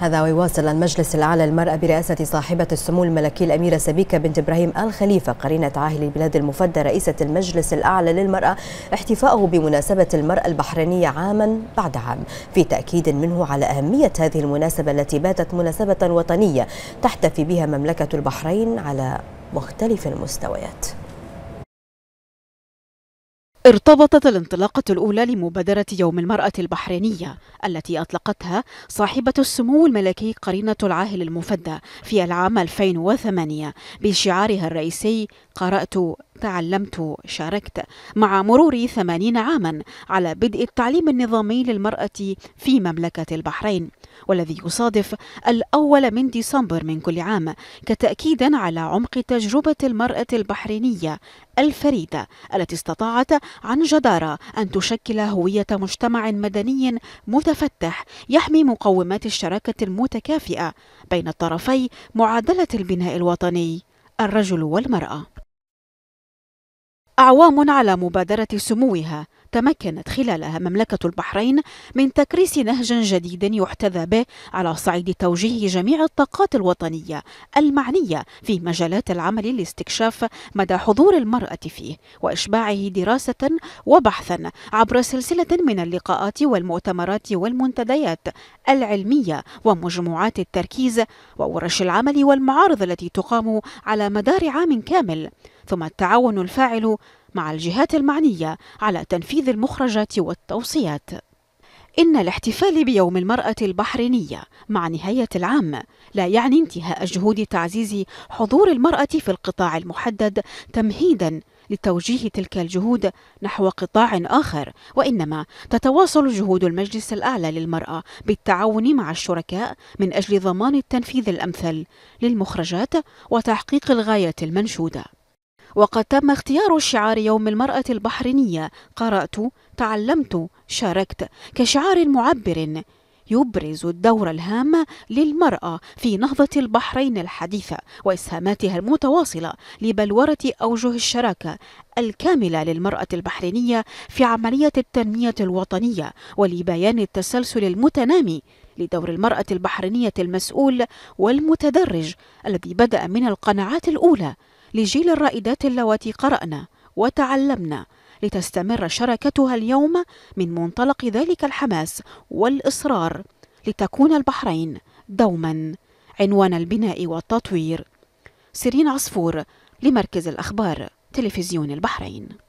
هذا ويواصل المجلس الأعلى للمرأة برئاسة صاحبة السمو الملكي الأميرة سبيكة بنت إبراهيم الخليفة قرينة عاهل البلاد المفدى رئيسة المجلس الأعلى للمرأة احتفاءه بمناسبة المرأة البحرينية عاما بعد عام في تأكيد منه على أهمية هذه المناسبة التي باتت مناسبة وطنية تحتفي بها مملكة البحرين على مختلف المستويات ارتبطت الانطلاقة الأولى لمبادرة يوم المرأة البحرينية التي أطلقتها صاحبة السمو الملكي قرينة العاهل المفدى في العام 2008 بشعارها الرئيسي قرأت تعلمت شاركت مع مرور ثمانين عاما على بدء التعليم النظامي للمرأة في مملكة البحرين والذي يصادف الأول من ديسمبر من كل عام كتأكيدا على عمق تجربة المرأة البحرينية الفريدة التي استطاعت عن جدارة أن تشكل هوية مجتمع مدني متفتح يحمي مقومات الشراكة المتكافئة بين الطرفي معادلة البناء الوطني الرجل والمرأة أعوام على مبادرة سموها تمكنت خلالها مملكة البحرين من تكريس نهج جديد يحتذى به على صعيد توجيه جميع الطاقات الوطنية المعنية في مجالات العمل لاستكشاف مدى حضور المرأة فيه وإشباعه دراسة وبحثا عبر سلسلة من اللقاءات والمؤتمرات والمنتديات العلمية ومجموعات التركيز وورش العمل والمعارض التي تقام على مدار عام كامل ثم التعاون الفاعل مع الجهات المعنية على تنفيذ المخرجات والتوصيات إن الاحتفال بيوم المرأة البحرينية مع نهاية العام لا يعني انتهاء جهود تعزيز حضور المرأة في القطاع المحدد تمهيداً لتوجيه تلك الجهود نحو قطاع آخر وإنما تتواصل جهود المجلس الأعلى للمرأة بالتعاون مع الشركاء من أجل ضمان التنفيذ الأمثل للمخرجات وتحقيق الغاية المنشودة وقد تم اختيار شعار يوم المرأة البحرينية قرأت تعلمت شاركت كشعار معبر يبرز الدور الهام للمرأة في نهضة البحرين الحديثة وإسهاماتها المتواصلة لبلورة أوجه الشراكة الكاملة للمرأة البحرينية في عملية التنمية الوطنية ولبيان التسلسل المتنامي لدور المرأة البحرينية المسؤول والمتدرج الذي بدأ من القناعات الأولى لجيل الرائدات اللواتي قرأنا وتعلمنا لتستمر شراكتها اليوم من منطلق ذلك الحماس والإصرار لتكون البحرين دوما عنوان البناء والتطوير سيرين عصفور لمركز الأخبار تلفزيون البحرين